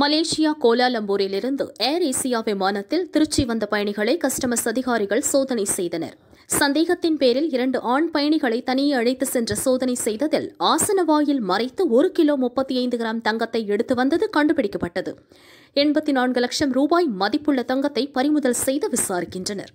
Malaysia கோலாலம்பூரிலிருந்து ஏர் Asia விமானத்தில் திருச்சி வந்த பயணிகளை கஸ்டமர்ஸ் அதிகாரிகள் சோதனை செய்தனர் சந்தேகத்தின் பேரில் இரண்டு ஆண் பயணிகளை தனியே அழைத்து சென்ற சோதனை செய்ததில் ஆசனவாயில் மறைத்து ஒரு கிலோ முப்பத்தி ஐந்து கிராம் தங்கத்தை எடுத்து வந்தது கண்டுபிடிக்கப்பட்டது எண்பத்தி நான்கு லட்சம் ரூபாய் மதிப்புள்ள தங்கத்தை பறிமுதல் செய்து விசாரிக்கின்றனர்